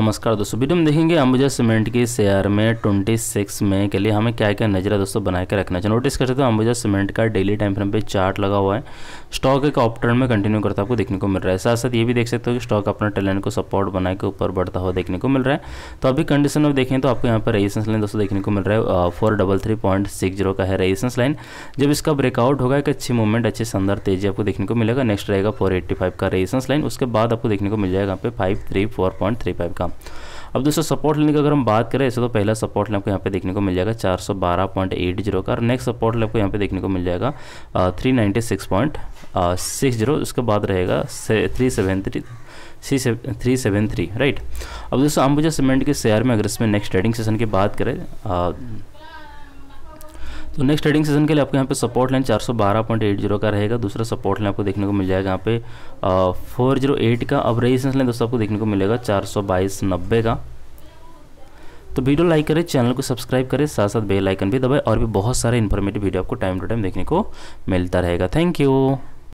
नमस्कार दोस्तों वीडियो में देखेंगे अंबुजा सीमेंट के शेयर में 26 मे के लिए हमें क्या क्या नजरा दोस्तों बना के रखना चाहिए नोटिस कर सकते हो अंबुजा सीमेंट का डेली टाइम फ्रेम पे चार्ट लगा हुआ है स्टॉक एक ऑप्टर्न में कंटिन्यू करता आपको देखने को मिल रहा है साथ साथ ये भी देख सकते हो कि स्टॉक अपना टैलेंट को सपोर्ट बना के ऊपर बढ़ता हुआ देखने को मिल रहा है तो अभी कंडीशन में देखें तो आपको यहाँ पर रेजिस्टेंस लाइन दोस्तों देखने को मिल रहा है फोर का है रेजिस्टेंस लाइन जब इसका ब्रेकआउट होगा एक अच्छी मूवमेंट अच्छी शानदार तेजी आपको देखने को मिलेगा नेक्स्ट रहेगा फोर का रेजिस्टेंस लाइन उसके बाद आपको देखने को मिल जाएगा यहाँ पे five three four point three five का था अब दोस्तों सपोर्ट लेने की अगर हम बात करें ऐसे तो पहला सपोर्ट लेवल आपको यहाँ पे देखने को मिल जाएगा चार का और नेक्स्ट सपोर्ट लेवल आपको यहाँ पे देखने को मिल जाएगा थ्री उसके बाद रहेगा three seven three C three seven three right अब दोस्तों अंबुजा सीमेंट के शेयर में अगर इसमें नेक्स्ट ट्रेडिंग सेशन की बात करें तो नेक्स्ट ट्रेडिंग सेशन के लिए आपको यहाँ पे सपोर्ट लाइन 412.80 का रहेगा दूसरा सपोर्ट लाइन आपको देखने को मिल जाएगा यहाँ पे आ, 408 का अब रेजिस्टेंस लाइन दोस्तों आपको देखने को मिलेगा नब्बे का तो वीडियो लाइक करें चैनल को सब्सक्राइब करें साथ साथ बेल आइकन भी दबाएं और भी बहुत सारे इन्फॉर्मेटिव वीडियो आपको टाइम टू टाइम देखने को मिलता रहेगा थैंक यू